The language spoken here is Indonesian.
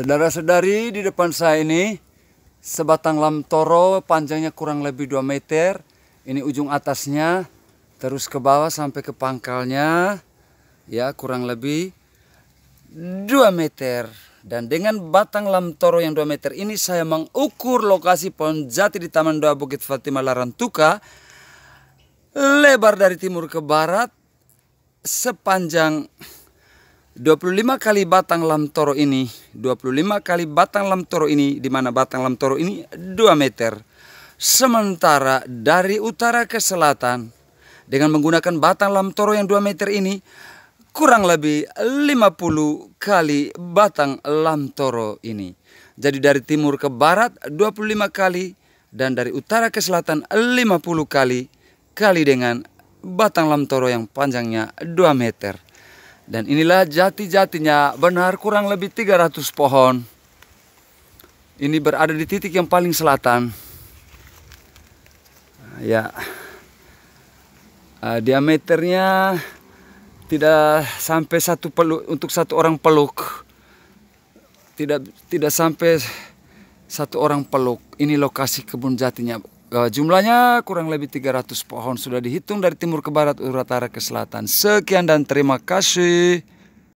Saudara-saudari, di depan saya ini sebatang lam toro panjangnya kurang lebih 2 meter. Ini ujung atasnya, terus ke bawah sampai ke pangkalnya. Ya, kurang lebih 2 meter. Dan dengan batang lam toro yang 2 meter ini saya mengukur lokasi pohon jati di Taman Doa Bukit Fatima Larantuka. Lebar dari timur ke barat, sepanjang 25 kali batang lam toro ini, 25 kali batang lam toro ini, di mana batang lam toro ini 2 meter. Sementara dari utara ke selatan, dengan menggunakan batang lam toro yang 2 meter ini, kurang lebih 50 kali batang lam toro ini. Jadi dari timur ke barat 25 kali dan dari utara ke selatan 50 kali kali dengan batang lam toro yang panjangnya 2 meter. Dan inilah jati-jatinya benar kurang lebih 300 pohon. Ini berada di titik yang paling selatan. Ah, ya. Uh, diameternya tidak sampai satu peluk untuk satu orang peluk. Tidak tidak sampai satu orang peluk. Ini lokasi kebun jatinya Uh, jumlahnya kurang lebih 300 pohon sudah dihitung dari timur ke barat, utara ke selatan. Sekian dan terima kasih.